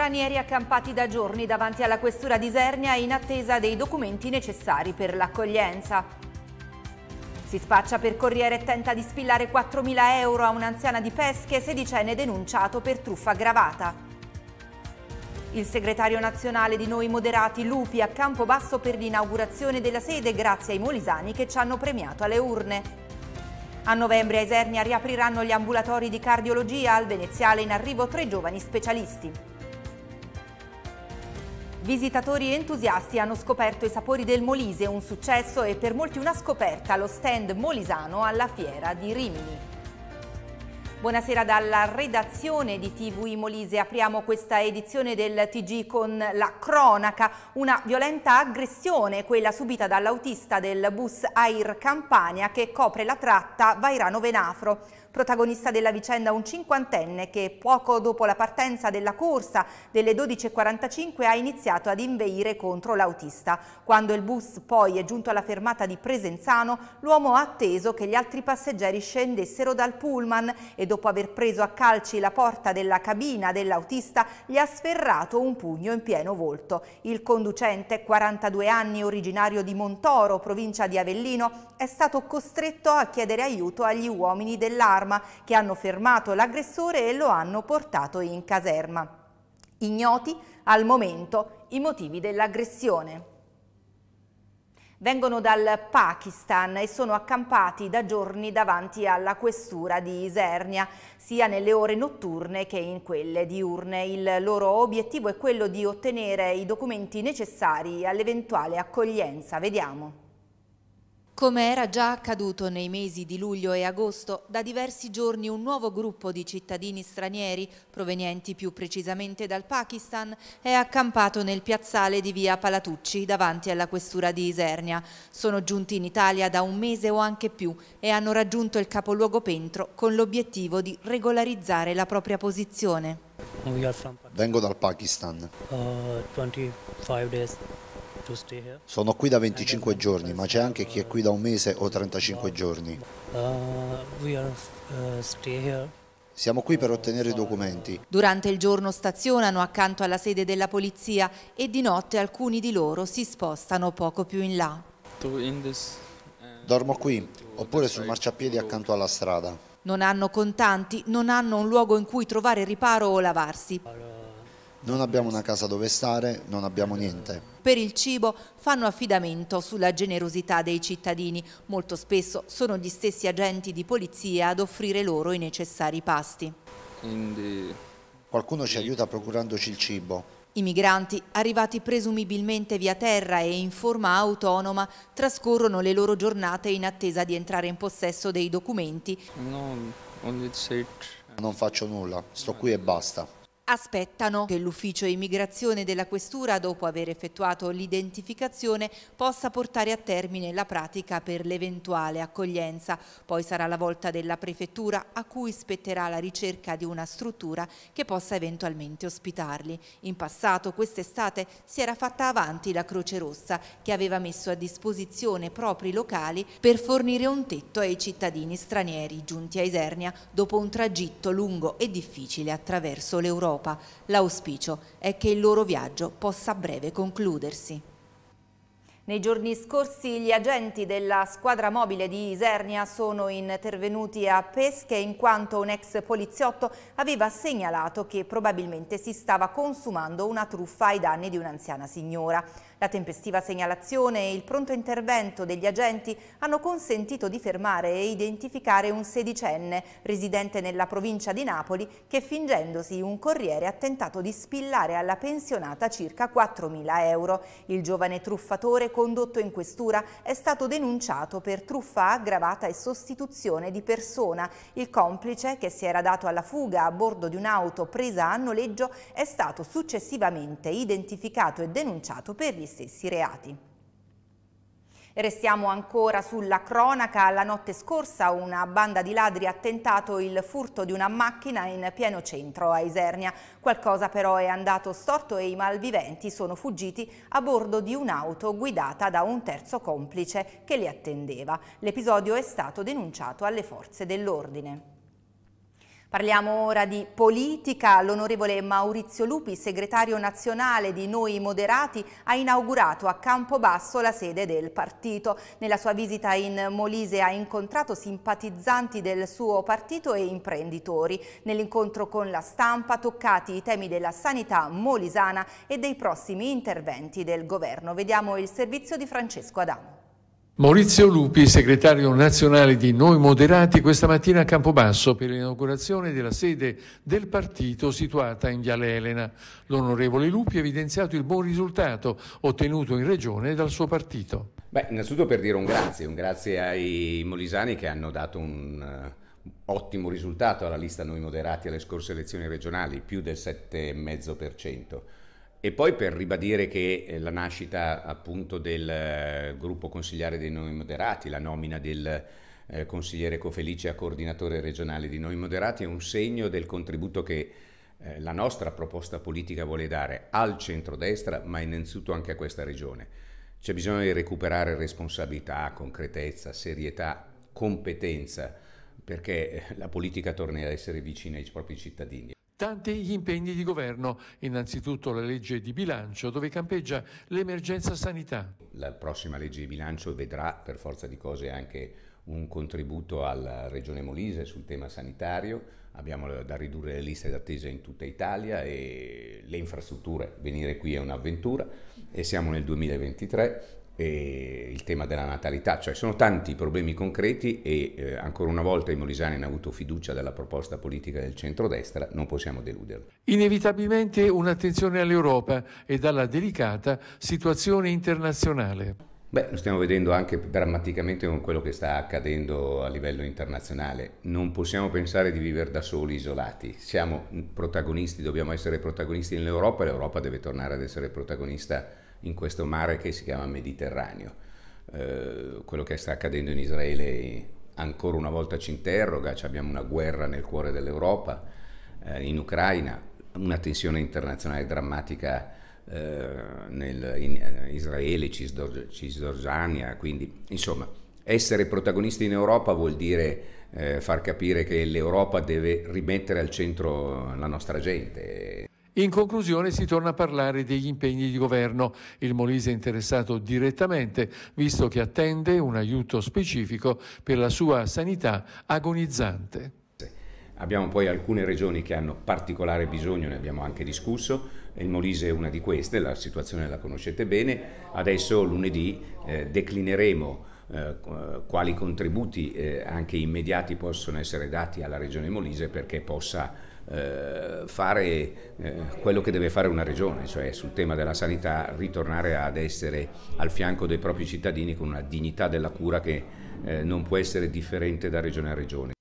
stranieri accampati da giorni davanti alla questura di Isernia in attesa dei documenti necessari per l'accoglienza. Si spaccia per corriere e tenta di spillare 4.000 euro a un'anziana di pesche sedicenne denunciato per truffa aggravata. Il segretario nazionale di Noi Moderati Lupi a Campobasso per l'inaugurazione della sede grazie ai molisani che ci hanno premiato alle urne. A novembre a Isernia riapriranno gli ambulatori di cardiologia, al Veneziale in arrivo tre giovani specialisti. Visitatori entusiasti hanno scoperto i sapori del Molise, un successo e per molti una scoperta, lo stand molisano alla fiera di Rimini. Buonasera dalla redazione di TV Molise, apriamo questa edizione del TG con la cronaca, una violenta aggressione, quella subita dall'autista del bus Air Campania che copre la tratta Vairano-Venafro. Protagonista della vicenda un cinquantenne che poco dopo la partenza della corsa delle 12.45 ha iniziato ad inveire contro l'autista. Quando il bus poi è giunto alla fermata di Presenzano, l'uomo ha atteso che gli altri passeggeri scendessero dal pullman e dopo aver preso a calci la porta della cabina dell'autista gli ha sferrato un pugno in pieno volto. Il conducente, 42 anni, originario di Montoro, provincia di Avellino, è stato costretto a chiedere aiuto agli uomini dell'arma d'arma che hanno fermato l'aggressore e lo hanno portato in caserma. Ignoti al momento i motivi dell'aggressione. Vengono dal Pakistan e sono accampati da giorni davanti alla questura di Isernia, sia nelle ore notturne che in quelle diurne. Il loro obiettivo è quello di ottenere i documenti necessari all'eventuale accoglienza. Vediamo. Come era già accaduto nei mesi di luglio e agosto, da diversi giorni un nuovo gruppo di cittadini stranieri, provenienti più precisamente dal Pakistan, è accampato nel piazzale di via Palatucci davanti alla questura di Isernia. Sono giunti in Italia da un mese o anche più e hanno raggiunto il capoluogo Pentro con l'obiettivo di regolarizzare la propria posizione. Vengo dal Pakistan. Uh, 25 days. Sono qui da 25 giorni, ma c'è anche chi è qui da un mese o 35 giorni. Siamo qui per ottenere i documenti. Durante il giorno stazionano accanto alla sede della polizia e di notte alcuni di loro si spostano poco più in là. Dormo qui, oppure sul marciapiede accanto alla strada. Non hanno contanti, non hanno un luogo in cui trovare riparo o lavarsi. Non abbiamo una casa dove stare, non abbiamo niente. Per il cibo fanno affidamento sulla generosità dei cittadini. Molto spesso sono gli stessi agenti di polizia ad offrire loro i necessari pasti. Quindi... Qualcuno ci aiuta procurandoci il cibo. I migranti, arrivati presumibilmente via terra e in forma autonoma, trascorrono le loro giornate in attesa di entrare in possesso dei documenti. No, non faccio nulla, sto qui e basta aspettano che l'ufficio immigrazione della Questura, dopo aver effettuato l'identificazione, possa portare a termine la pratica per l'eventuale accoglienza. Poi sarà la volta della Prefettura a cui spetterà la ricerca di una struttura che possa eventualmente ospitarli. In passato, quest'estate, si era fatta avanti la Croce Rossa, che aveva messo a disposizione propri locali per fornire un tetto ai cittadini stranieri giunti a Isernia dopo un tragitto lungo e difficile attraverso l'Europa. Europa. L'auspicio è che il loro viaggio possa a breve concludersi. Nei giorni scorsi gli agenti della squadra mobile di Isernia sono intervenuti a Pesche in quanto un ex poliziotto aveva segnalato che probabilmente si stava consumando una truffa ai danni di un'anziana signora. La tempestiva segnalazione e il pronto intervento degli agenti hanno consentito di fermare e identificare un sedicenne residente nella provincia di Napoli che fingendosi un corriere ha tentato di spillare alla pensionata circa 4.000 euro. Il giovane truffatore condotto in questura è stato denunciato per truffa aggravata e sostituzione di persona. Il complice, che si era dato alla fuga a bordo di un'auto presa a noleggio, è stato successivamente identificato e denunciato per risparmio stessi reati. Restiamo ancora sulla cronaca. La notte scorsa una banda di ladri ha tentato il furto di una macchina in pieno centro a Isernia. Qualcosa però è andato storto e i malviventi sono fuggiti a bordo di un'auto guidata da un terzo complice che li attendeva. L'episodio è stato denunciato alle forze dell'ordine. Parliamo ora di politica. L'onorevole Maurizio Lupi, segretario nazionale di Noi Moderati, ha inaugurato a Campobasso la sede del partito. Nella sua visita in Molise ha incontrato simpatizzanti del suo partito e imprenditori. Nell'incontro con la stampa toccati i temi della sanità molisana e dei prossimi interventi del governo. Vediamo il servizio di Francesco Adamo. Maurizio Lupi, segretario nazionale di Noi Moderati, questa mattina a Campobasso per l'inaugurazione della sede del partito situata in Viale Elena. L'onorevole Lupi ha evidenziato il buon risultato ottenuto in regione dal suo partito. Beh, innanzitutto per dire un grazie, un grazie ai molisani che hanno dato un uh, ottimo risultato alla lista Noi Moderati alle scorse elezioni regionali, più del 7,5%. E poi per ribadire che eh, la nascita appunto del eh, gruppo consigliare dei Noi Moderati, la nomina del eh, consigliere Cofelice a coordinatore regionale di Noi Moderati è un segno del contributo che la nostra proposta politica vuole dare al centrodestra, ma innanzitutto anche a questa regione. C'è bisogno di recuperare responsabilità, concretezza, serietà, competenza, perché la politica torni ad essere vicina ai propri cittadini. Tanti gli impegni di governo, innanzitutto la legge di bilancio dove campeggia l'emergenza sanità. La prossima legge di bilancio vedrà per forza di cose anche un contributo alla Regione Molise sul tema sanitario, abbiamo da ridurre le liste d'attesa in tutta Italia e le infrastrutture, venire qui è un'avventura e siamo nel 2023 eh, il tema della natalità, cioè sono tanti i problemi concreti e eh, ancora una volta i molisani hanno avuto fiducia dalla proposta politica del centrodestra, non possiamo deluderlo. Inevitabilmente un'attenzione all'Europa e alla delicata situazione internazionale. Beh, lo stiamo vedendo anche drammaticamente con quello che sta accadendo a livello internazionale. Non possiamo pensare di vivere da soli, isolati. Siamo protagonisti, dobbiamo essere protagonisti nell'Europa e l'Europa deve tornare ad essere protagonista in questo mare che si chiama Mediterraneo. Eh, quello che sta accadendo in Israele ancora una volta ci interroga, abbiamo una guerra nel cuore dell'Europa, eh, in Ucraina, una tensione internazionale drammatica eh, nel, in eh, Israele, Cisdor, Cisgiordania, quindi insomma essere protagonisti in Europa vuol dire eh, far capire che l'Europa deve rimettere al centro la nostra gente. In conclusione si torna a parlare degli impegni di governo. Il Molise è interessato direttamente, visto che attende un aiuto specifico per la sua sanità agonizzante. Abbiamo poi alcune regioni che hanno particolare bisogno, ne abbiamo anche discusso, il Molise è una di queste, la situazione la conoscete bene, adesso lunedì eh, declineremo eh, quali contributi eh, anche immediati possono essere dati alla regione Molise perché possa eh, fare eh, quello che deve fare una regione, cioè sul tema della sanità ritornare ad essere al fianco dei propri cittadini con una dignità della cura che eh, non può essere differente da regione a regione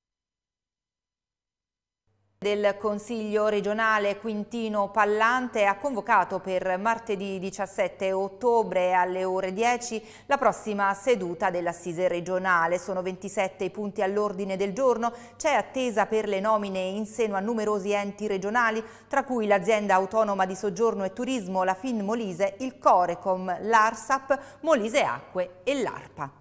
del Consiglio regionale Quintino Pallante ha convocato per martedì 17 ottobre alle ore 10 la prossima seduta dell'assise regionale. Sono 27 i punti all'ordine del giorno, c'è attesa per le nomine in seno a numerosi enti regionali, tra cui l'azienda autonoma di soggiorno e turismo, la Fin Molise, il Corecom, l'Arsap, Molise Acque e l'ARPA.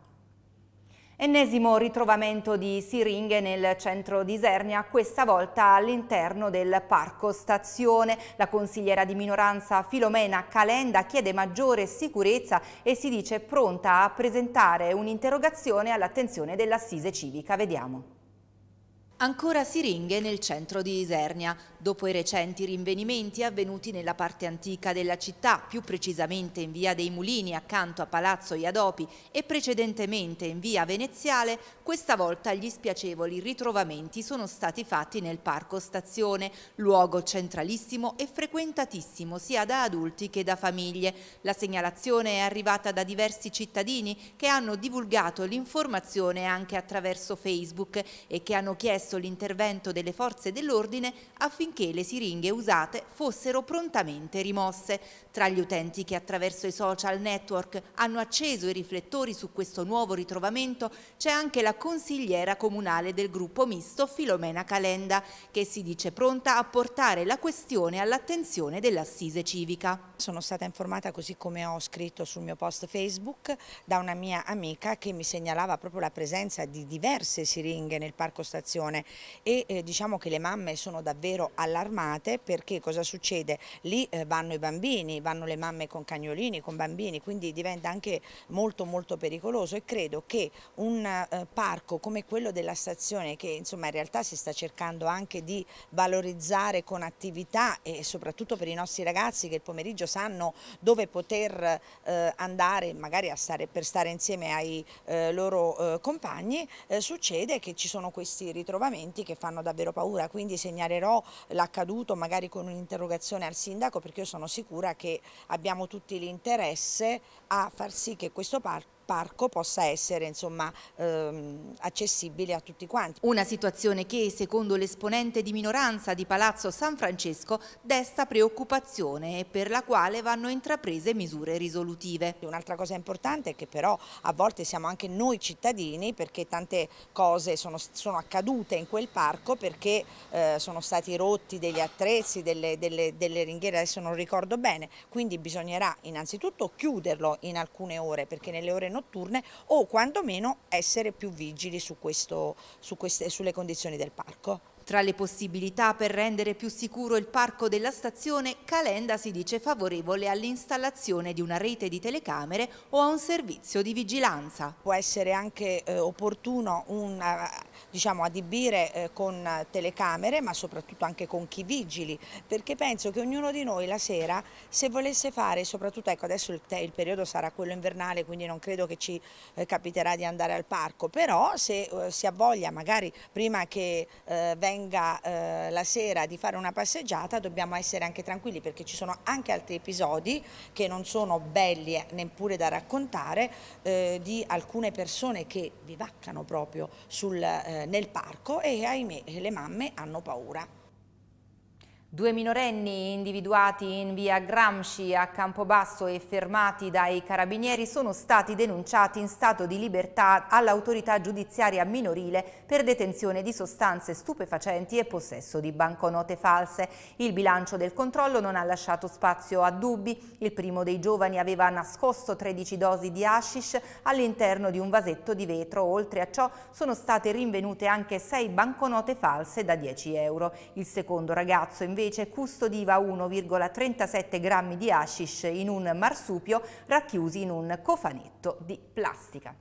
Ennesimo ritrovamento di siringhe nel centro di Isernia, questa volta all'interno del parco stazione. La consigliera di minoranza Filomena Calenda chiede maggiore sicurezza e si dice pronta a presentare un'interrogazione all'attenzione dell'assise civica. Vediamo. Ancora siringhe nel centro di Isernia, dopo i recenti rinvenimenti avvenuti nella parte antica della città, più precisamente in via dei Mulini accanto a Palazzo Iadopi e precedentemente in via Veneziale, questa volta gli spiacevoli ritrovamenti sono stati fatti nel Parco Stazione, luogo centralissimo e frequentatissimo sia da adulti che da famiglie. La segnalazione è arrivata da diversi cittadini che hanno divulgato l'informazione anche attraverso Facebook e che hanno chiesto richiesto l'intervento delle forze dell'ordine affinché le siringhe usate fossero prontamente rimosse. Tra gli utenti che attraverso i social network hanno acceso i riflettori su questo nuovo ritrovamento c'è anche la consigliera comunale del gruppo misto Filomena Calenda che si dice pronta a portare la questione all'attenzione dell'assise civica. Sono stata informata così come ho scritto sul mio post Facebook da una mia amica che mi segnalava proprio la presenza di diverse siringhe nel parco stazione situazione e eh, diciamo che le mamme sono davvero allarmate perché cosa succede? Lì eh, vanno i bambini, vanno le mamme con cagnolini, con bambini, quindi diventa anche molto molto pericoloso e credo che un eh, parco come quello della stazione che insomma in realtà si sta cercando anche di valorizzare con attività e soprattutto per i nostri ragazzi che il pomeriggio sanno dove poter eh, andare magari stare, per stare insieme ai eh, loro eh, compagni, succede che ci sono questi ritrovamenti ritrovamenti che fanno davvero paura, quindi segnalerò l'accaduto magari con un'interrogazione al sindaco perché io sono sicura che abbiamo tutti l'interesse a far sì che questo parco parco possa essere insomma, ehm, accessibile a tutti quanti. Una situazione che secondo l'esponente di minoranza di Palazzo San Francesco desta preoccupazione e per la quale vanno intraprese misure risolutive. Un'altra cosa importante è che però a volte siamo anche noi cittadini perché tante cose sono, sono accadute in quel parco perché eh, sono stati rotti degli attrezzi, delle, delle, delle ringhiere, adesso non ricordo bene, quindi bisognerà innanzitutto chiuderlo in alcune ore perché nelle ore non notturne o quantomeno essere più vigili su questo, su queste, sulle condizioni del parco. Tra le possibilità per rendere più sicuro il parco della stazione, Calenda si dice favorevole all'installazione di una rete di telecamere o a un servizio di vigilanza. Può essere anche eh, opportuno un, eh, diciamo, adibire eh, con telecamere, ma soprattutto anche con chi vigili, perché penso che ognuno di noi la sera, se volesse fare, soprattutto ecco, adesso il, il periodo sarà quello invernale, quindi non credo che ci eh, capiterà di andare al parco, però se eh, si ha voglia magari prima che eh, venga avvenga eh, la sera di fare una passeggiata dobbiamo essere anche tranquilli perché ci sono anche altri episodi che non sono belli eh, neppure da raccontare eh, di alcune persone che vivaccano proprio sul, eh, nel parco e ahimè le mamme hanno paura. Due minorenni individuati in via Gramsci a Campobasso e fermati dai carabinieri sono stati denunciati in stato di libertà all'autorità giudiziaria minorile per detenzione di sostanze stupefacenti e possesso di banconote false. Il bilancio del controllo non ha lasciato spazio a dubbi. Il primo dei giovani aveva nascosto 13 dosi di hashish all'interno di un vasetto di vetro. Oltre a ciò sono state rinvenute anche 6 banconote false da 10 euro. Il secondo ragazzo invece invece custodiva 1,37 grammi di hashish in un marsupio racchiusi in un cofanetto di plastica.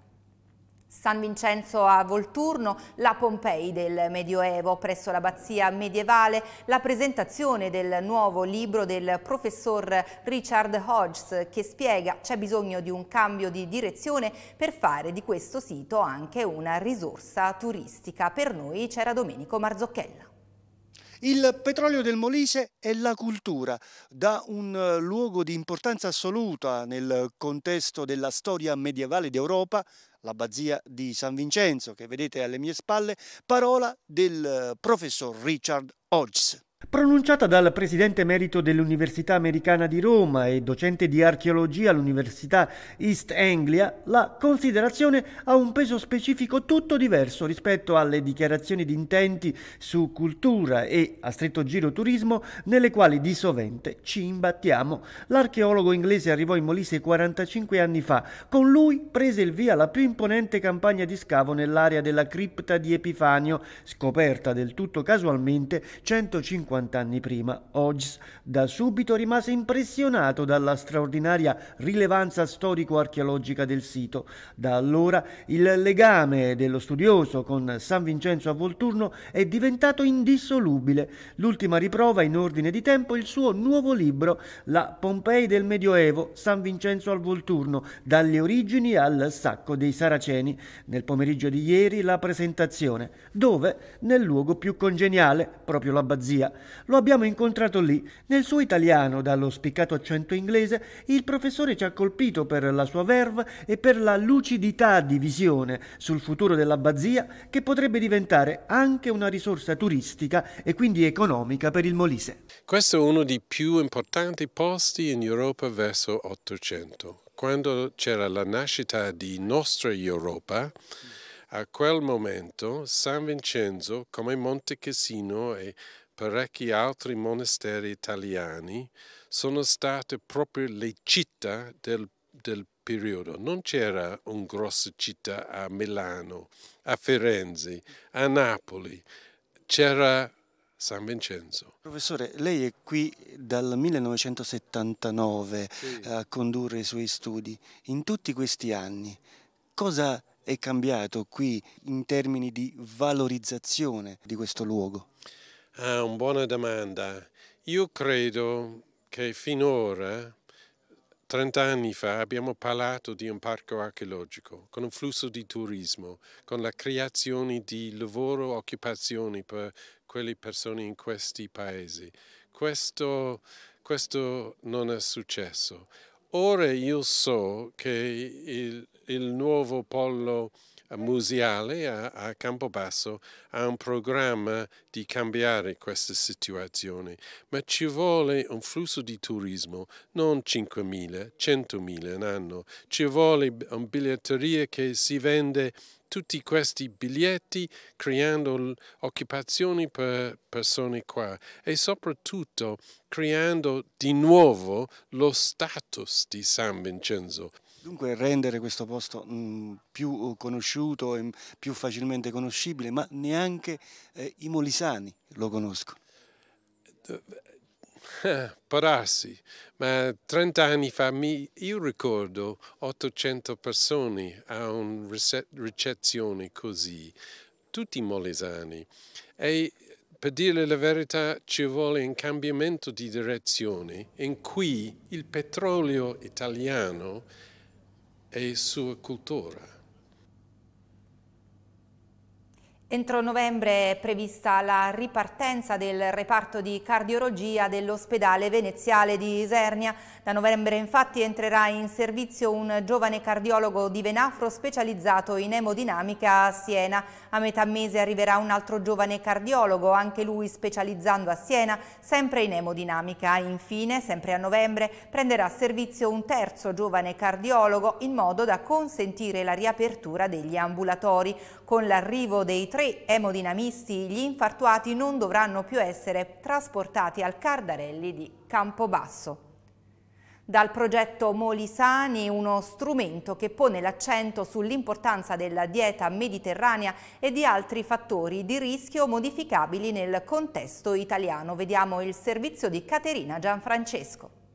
San Vincenzo a Volturno, la Pompei del Medioevo, presso l'abbazia medievale, la presentazione del nuovo libro del professor Richard Hodges che spiega c'è bisogno di un cambio di direzione per fare di questo sito anche una risorsa turistica. Per noi c'era Domenico Marzocchella. Il petrolio del Molise è la cultura, da un eh, luogo di importanza assoluta nel contesto della storia medievale d'Europa l'abbazia di San Vincenzo, che vedete alle mie spalle, parola del eh, professor Richard Hodges. Pronunciata dal presidente emerito dell'Università Americana di Roma e docente di archeologia all'Università East Anglia, la considerazione ha un peso specifico tutto diverso rispetto alle dichiarazioni di intenti su cultura e a stretto giro turismo nelle quali di sovente ci imbattiamo. L'archeologo inglese arrivò in Molise 45 anni fa. Con lui prese il via la più imponente campagna di scavo nell'area della cripta di Epifanio, scoperta del tutto casualmente 150 50 anni prima, Hodges da subito rimase impressionato dalla straordinaria rilevanza storico-archeologica del sito. Da allora il legame dello studioso con San Vincenzo a Volturno è diventato indissolubile. L'ultima riprova in ordine di tempo il suo nuovo libro, La Pompei del Medioevo, San Vincenzo al Volturno, dalle origini al sacco dei Saraceni. Nel pomeriggio di ieri la presentazione, dove nel luogo più congeniale, proprio l'abbazia, lo abbiamo incontrato lì. Nel suo italiano, dallo spiccato accento inglese, il professore ci ha colpito per la sua verve e per la lucidità di visione sul futuro dell'abbazia che potrebbe diventare anche una risorsa turistica e quindi economica per il Molise. Questo è uno dei più importanti posti in Europa verso 800. Quando c'era la nascita di nostra Europa, a quel momento San Vincenzo, come Monte Cassino e parecchi altri monasteri italiani sono state proprio le città del, del periodo. Non c'era una grossa città a Milano, a Firenze, a Napoli, c'era San Vincenzo. Professore, lei è qui dal 1979 sì. a condurre i suoi studi. In tutti questi anni cosa è cambiato qui in termini di valorizzazione di questo luogo? Ah, eh, una buona domanda. Io credo che finora, 30 anni fa, abbiamo parlato di un parco archeologico con un flusso di turismo, con la creazione di lavoro e occupazioni per quelle persone in questi paesi. Questo, questo non è successo. Ora io so che il, il nuovo pollo museale a, a Campobasso ha un programma di cambiare questa situazione, ma ci vuole un flusso di turismo, non 5.000, 100.000 un anno, ci vuole una biglietteria che si vende tutti questi biglietti creando occupazioni per persone qua e soprattutto creando di nuovo lo status di San Vincenzo. Dunque rendere questo posto mh, più uh, conosciuto e più facilmente conoscibile, ma neanche eh, i molisani lo conoscono. Eh, eh, Pararsi, ma 30 anni fa mi, io ricordo 800 persone a una ricezione così, tutti molisani. E per dire la verità ci vuole un cambiamento di direzione in cui il petrolio italiano e sua cultura. Entro novembre è prevista la ripartenza del reparto di cardiologia dell'ospedale veneziale di Isernia. Da novembre infatti entrerà in servizio un giovane cardiologo di Venafro specializzato in emodinamica a Siena. A metà mese arriverà un altro giovane cardiologo, anche lui specializzando a Siena, sempre in emodinamica. Infine, sempre a novembre, prenderà servizio un terzo giovane cardiologo in modo da consentire la riapertura degli ambulatori. Con l'arrivo dei tre emodinamisti, gli infartuati non dovranno più essere trasportati al Cardarelli di Campobasso. Dal progetto Molisani, uno strumento che pone l'accento sull'importanza della dieta mediterranea e di altri fattori di rischio modificabili nel contesto italiano. Vediamo il servizio di Caterina Gianfrancesco.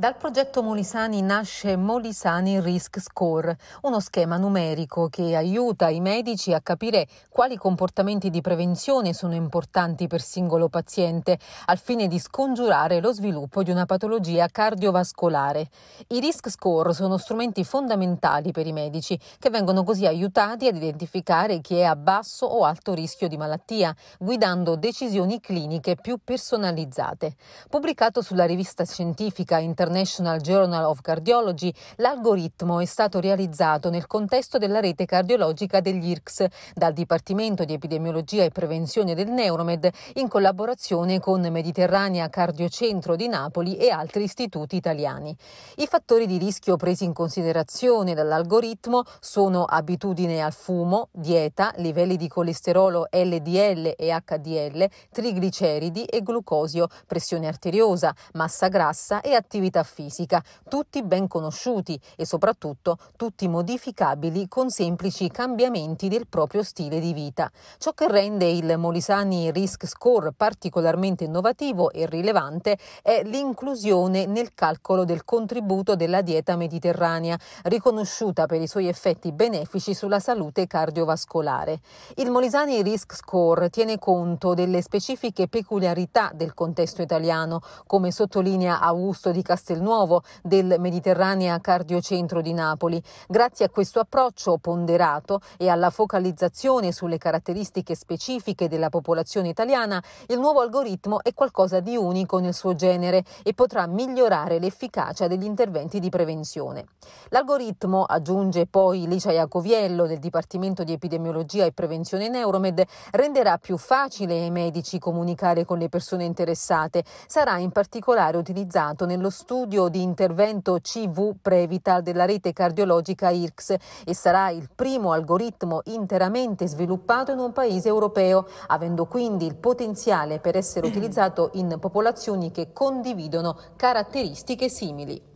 Dal progetto Molisani nasce Molisani Risk Score, uno schema numerico che aiuta i medici a capire quali comportamenti di prevenzione sono importanti per singolo paziente, al fine di scongiurare lo sviluppo di una patologia cardiovascolare. I risk score sono strumenti fondamentali per i medici, che vengono così aiutati ad identificare chi è a basso o alto rischio di malattia, guidando decisioni cliniche più personalizzate. Pubblicato sulla rivista scientifica internazionale, International Journal of Cardiology, l'algoritmo è stato realizzato nel contesto della rete cardiologica degli IRCS dal Dipartimento di Epidemiologia e Prevenzione del Neuromed in collaborazione con Mediterranea Cardiocentro di Napoli e altri istituti italiani. I fattori di rischio presi in considerazione dall'algoritmo sono abitudine al fumo, dieta, livelli di colesterolo LDL e HDL, trigliceridi e glucosio, pressione arteriosa, massa grassa e attività fisica, tutti ben conosciuti e soprattutto tutti modificabili con semplici cambiamenti del proprio stile di vita. Ciò che rende il Molisani Risk Score particolarmente innovativo e rilevante è l'inclusione nel calcolo del contributo della dieta mediterranea, riconosciuta per i suoi effetti benefici sulla salute cardiovascolare. Il Molisani Risk Score tiene conto delle specifiche peculiarità del contesto italiano, come sottolinea Augusto di Castellano Castelnuovo del Mediterranea Cardiocentro di Napoli. Grazie a questo approccio ponderato e alla focalizzazione sulle caratteristiche specifiche della popolazione italiana, il nuovo algoritmo è qualcosa di unico nel suo genere e potrà migliorare l'efficacia degli interventi di prevenzione. L'algoritmo, aggiunge poi Licia Iacoviello del Dipartimento di Epidemiologia e Prevenzione Neuromed, renderà più facile ai medici comunicare con le persone interessate. Sarà in particolare utilizzato nello studio studio di intervento CV Prevital della rete cardiologica IRCS e sarà il primo algoritmo interamente sviluppato in un paese europeo, avendo quindi il potenziale per essere utilizzato in popolazioni che condividono caratteristiche simili.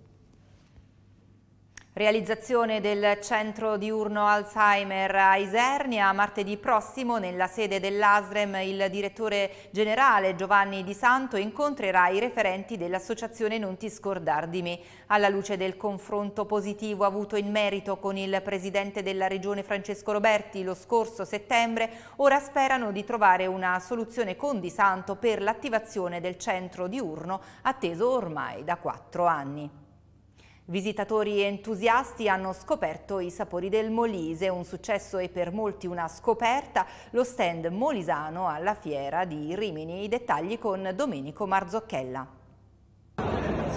Realizzazione del centro diurno Alzheimer a Isernia. Martedì prossimo nella sede dell'ASREM il direttore generale Giovanni Di Santo incontrerà i referenti dell'associazione Non ti scordar di me. Alla luce del confronto positivo avuto in merito con il presidente della regione Francesco Roberti lo scorso settembre, ora sperano di trovare una soluzione con Di Santo per l'attivazione del centro diurno atteso ormai da quattro anni. Visitatori entusiasti hanno scoperto i sapori del Molise, un successo e per molti una scoperta, lo stand molisano alla fiera di Rimini, i dettagli con Domenico Marzocchella.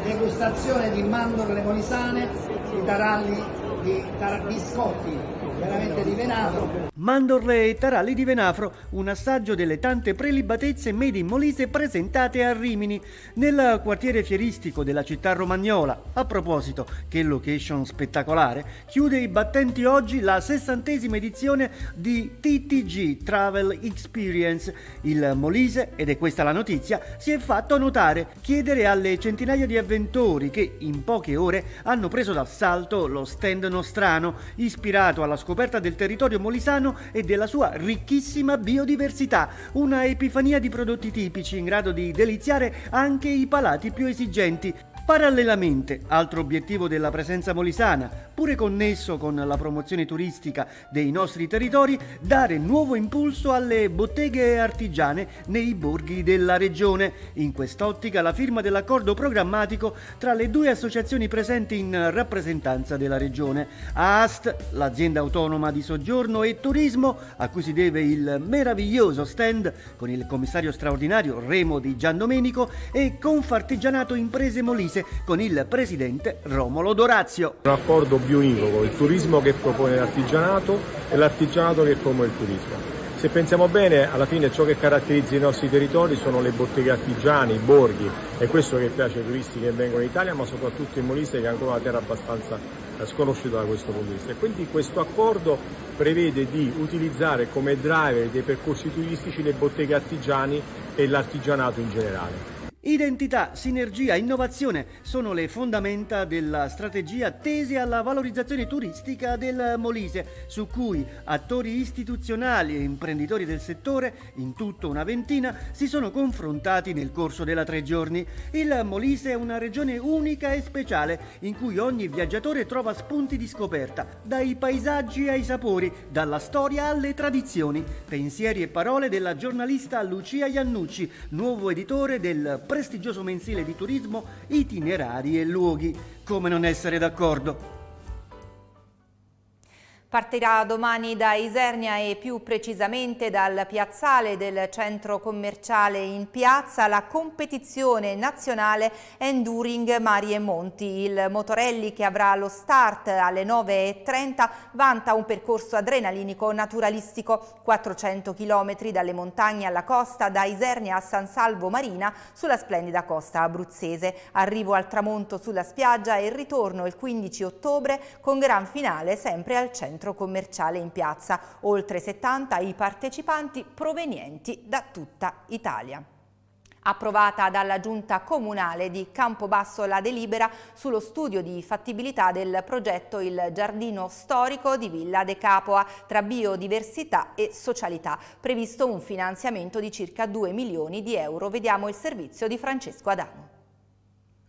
Degustazione di mandorle molisane, di taralli, di tar biscotti, veramente di Venafro. Mandorle e Taralli di Venafro, un assaggio delle tante prelibatezze made in Molise presentate a Rimini, nel quartiere fieristico della città romagnola. A proposito, che location spettacolare, chiude i battenti oggi la sessantesima edizione di TTG Travel Experience. Il Molise, ed è questa la notizia, si è fatto notare, chiedere alle centinaia di avventori che in poche ore hanno preso d'assalto lo stand nostrano, ispirato alla scoperta scoperta del territorio molisano e della sua ricchissima biodiversità, una epifania di prodotti tipici in grado di deliziare anche i palati più esigenti, Parallelamente, altro obiettivo della presenza molisana, pure connesso con la promozione turistica dei nostri territori, dare nuovo impulso alle botteghe artigiane nei borghi della regione. In quest'ottica la firma dell'accordo programmatico tra le due associazioni presenti in rappresentanza della regione, AAST, l'azienda autonoma di soggiorno e turismo, a cui si deve il meraviglioso stand con il commissario straordinario Remo di Giandomenico e Confartigianato Imprese Molise Varese con il presidente Romolo Dorazio. Un accordo bioinivoco, il turismo che propone l'artigianato e l'artigianato che propone il turismo. Se pensiamo bene, alla fine ciò che caratterizza i nostri territori sono le botteghe artigiane, i borghi, è questo che piace ai turisti che vengono in Italia, ma soprattutto in Molise che è ancora una terra abbastanza eh, sconosciuta da questo punto di vista. quindi questo accordo prevede di utilizzare come driver dei percorsi turistici le botteghe artigiane e l'artigianato in generale. Identità, sinergia, innovazione sono le fondamenta della strategia tese alla valorizzazione turistica del Molise, su cui attori istituzionali e imprenditori del settore, in tutto una ventina, si sono confrontati nel corso della tre giorni. Il Molise è una regione unica e speciale, in cui ogni viaggiatore trova spunti di scoperta, dai paesaggi ai sapori, dalla storia alle tradizioni. Pensieri e parole della giornalista Lucia Iannucci, nuovo editore del Pre prestigioso mensile di turismo Itinerari e Luoghi. Come non essere d'accordo? Partirà domani da Isernia e più precisamente dal piazzale del centro commerciale in piazza la competizione nazionale Enduring Marie Monti. Il Motorelli che avrà lo start alle 9.30 vanta un percorso adrenalinico naturalistico 400 km dalle montagne alla costa da Isernia a San Salvo Marina sulla splendida costa abruzzese. Arrivo al tramonto sulla spiaggia e ritorno il 15 ottobre con gran finale sempre al centro centro commerciale in piazza, oltre 70 i partecipanti provenienti da tutta Italia approvata dalla Giunta Comunale di Campobasso la delibera sullo studio di fattibilità del progetto Il Giardino Storico di Villa De Capua tra biodiversità e socialità, previsto un finanziamento di circa 2 milioni di euro. Vediamo il servizio di Francesco Adamo.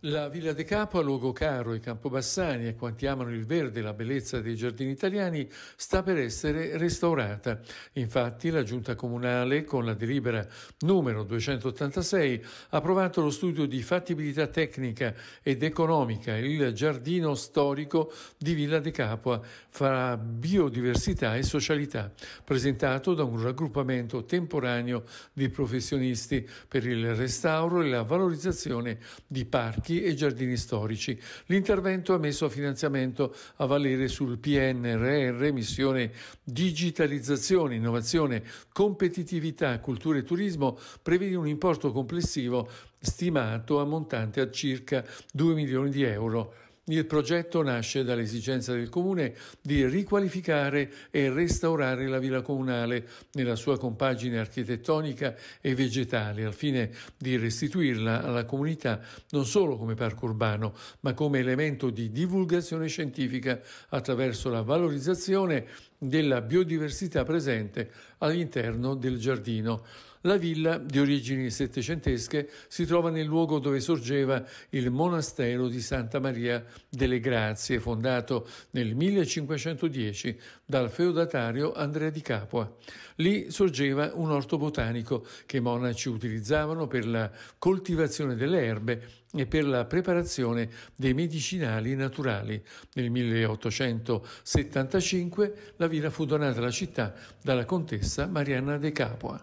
La Villa de Capo, a luogo caro ai campobassani e quanti amano il verde e la bellezza dei giardini italiani, sta per essere restaurata. Infatti la Giunta Comunale, con la delibera numero 286, ha approvato lo studio di fattibilità tecnica ed economica il giardino storico di Villa de Capua fra biodiversità e socialità, presentato da un raggruppamento temporaneo di professionisti per il restauro e la valorizzazione di parchi parchi e giardini storici. L'intervento è messo a finanziamento a valere sul PNRR, missione digitalizzazione, innovazione, competitività, cultura e turismo, prevede un importo complessivo stimato ammontante a circa 2 milioni di euro. Il progetto nasce dall'esigenza del Comune di riqualificare e restaurare la villa comunale nella sua compagine architettonica e vegetale, al fine di restituirla alla comunità non solo come parco urbano, ma come elemento di divulgazione scientifica attraverso la valorizzazione della biodiversità presente all'interno del giardino. La villa, di origini settecentesche, si trova nel luogo dove sorgeva il monastero di Santa Maria delle Grazie, fondato nel 1510 dal feudatario Andrea di Capua. Lì sorgeva un orto botanico che i monaci utilizzavano per la coltivazione delle erbe e per la preparazione dei medicinali naturali. Nel 1875 la villa fu donata alla città dalla contessa Marianna de Capua.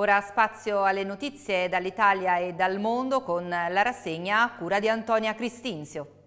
Ora spazio alle notizie dall'Italia e dal mondo con la rassegna a cura di Antonia Cristinzio.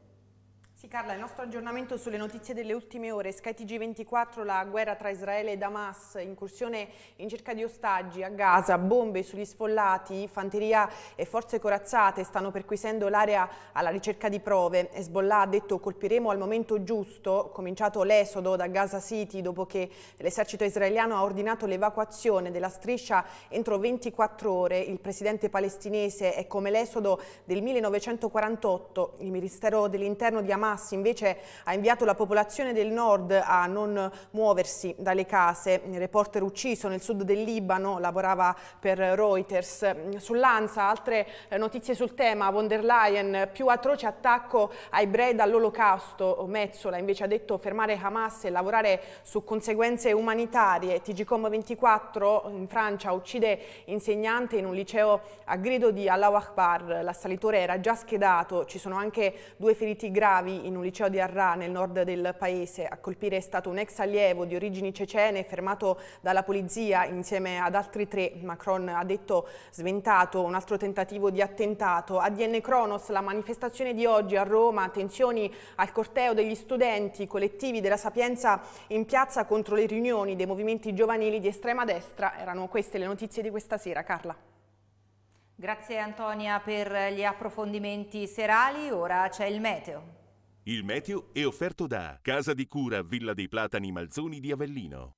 Sì Carla, il nostro aggiornamento sulle notizie delle ultime ore, skytg 24 la guerra tra Israele e Damas, incursione in cerca di ostaggi a Gaza, bombe sugli sfollati, fanteria e forze corazzate stanno perquisendo l'area alla ricerca di prove. Hezbollah ha detto colpiremo al momento giusto, cominciato l'esodo da Gaza City dopo che l'esercito israeliano ha ordinato l'evacuazione della striscia entro 24 ore. Il presidente palestinese è come l'esodo del 1948, il ministero dell'interno di Hamas Hamas invece ha inviato la popolazione del nord a non muoversi dalle case. Il reporter ucciso nel sud del Libano lavorava per Reuters. Sull'ANSA altre eh, notizie sul tema. Von der Leyen più atroce attacco a ebrei dall'olocausto. Mezzola invece ha detto fermare Hamas e lavorare su conseguenze umanitarie. TGCOM 24 in Francia uccide insegnante in un liceo a grido di Allah Akbar. L'assalitore era già schedato. Ci sono anche due feriti gravi in un liceo di Arra nel nord del paese. A colpire è stato un ex allievo di origini cecene fermato dalla polizia insieme ad altri tre. Macron ha detto sventato un altro tentativo di attentato. ADN Cronos, la manifestazione di oggi a Roma, tensioni al corteo degli studenti collettivi della Sapienza in piazza contro le riunioni dei movimenti giovanili di estrema destra. Erano queste le notizie di questa sera. Carla. Grazie Antonia per gli approfondimenti serali, ora c'è il meteo. Il meteo è offerto da Casa di Cura Villa dei Platani Malzoni di Avellino.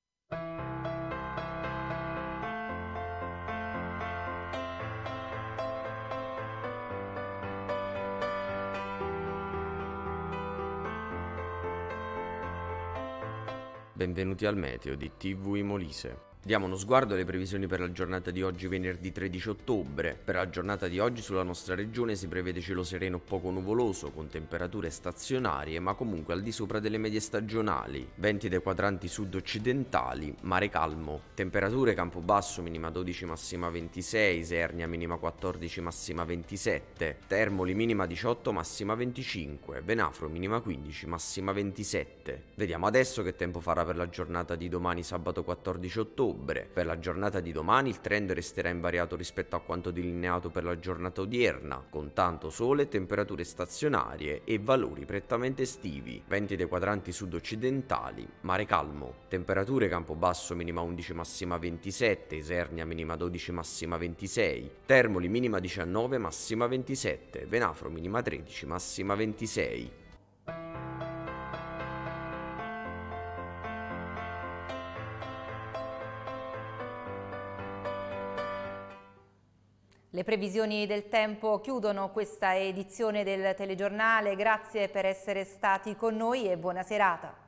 Benvenuti al meteo di TV Molise. Diamo uno sguardo alle previsioni per la giornata di oggi venerdì 13 ottobre. Per la giornata di oggi sulla nostra regione si prevede cielo sereno poco nuvoloso, con temperature stazionarie ma comunque al di sopra delle medie stagionali, venti dei quadranti sud-occidentali, mare calmo, temperature Campobasso minima 12 massima 26, Sernia minima 14 massima 27, Termoli minima 18 massima 25, Venafro minima 15 massima 27. Vediamo adesso che tempo farà per la giornata di domani sabato 14 ottobre ottobre. Per la giornata di domani il trend resterà invariato rispetto a quanto delineato per la giornata odierna, con tanto sole, temperature stazionarie e valori prettamente estivi, venti dei quadranti sud-occidentali, mare calmo, temperature Campobasso minima 11 massima 27, Isernia minima 12 massima 26, Termoli minima 19 massima 27, Venafro minima 13 massima 26. Le previsioni del tempo chiudono questa edizione del telegiornale, grazie per essere stati con noi e buona serata.